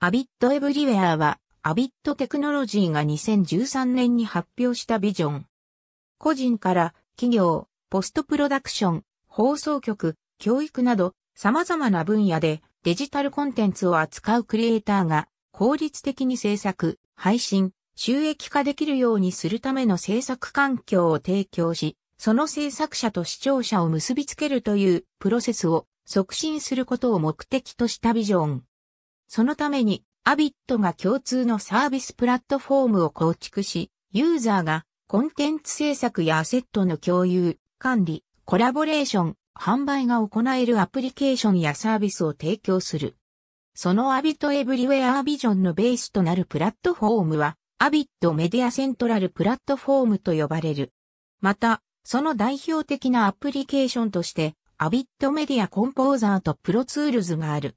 アビットエブリウェアは、アビットテクノロジーが2013年に発表したビジョン。個人から企業、ポストプロダクション、放送局、教育など様々な分野でデジタルコンテンツを扱うクリエイターが効率的に制作、配信、収益化できるようにするための制作環境を提供し、その制作者と視聴者を結びつけるというプロセスを促進することを目的としたビジョン。そのために、アビットが共通のサービスプラットフォームを構築し、ユーザーがコンテンツ制作やアセットの共有、管理、コラボレーション、販売が行えるアプリケーションやサービスを提供する。そのアビットエブリウェアビジョンのベースとなるプラットフォームは、アビットメディアセントラルプラットフォームと呼ばれる。また、その代表的なアプリケーションとして、アビットメディアコンポーザーとプロツールズがある。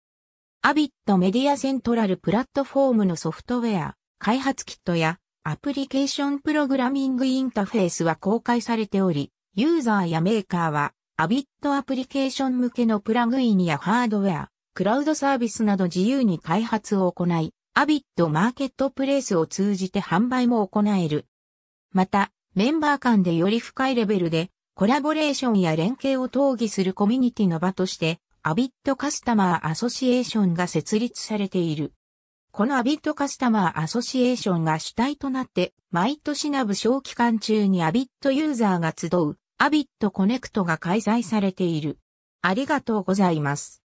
アビットメディアセントラルプラットフォームのソフトウェア、開発キットやアプリケーションプログラミングインターフェースは公開されており、ユーザーやメーカーはアビットアプリケーション向けのプラグインやハードウェア、クラウドサービスなど自由に開発を行い、アビットマーケットプレイスを通じて販売も行える。また、メンバー間でより深いレベルでコラボレーションや連携を討議するコミュニティの場としてアビットカスタマーアソシエーションが設立されている。このアビットカスタマーアソシエーションが主体となって、毎年ナブ小期間中にアビットユーザーが集う、アビットコネクトが開催されている。ありがとうございます。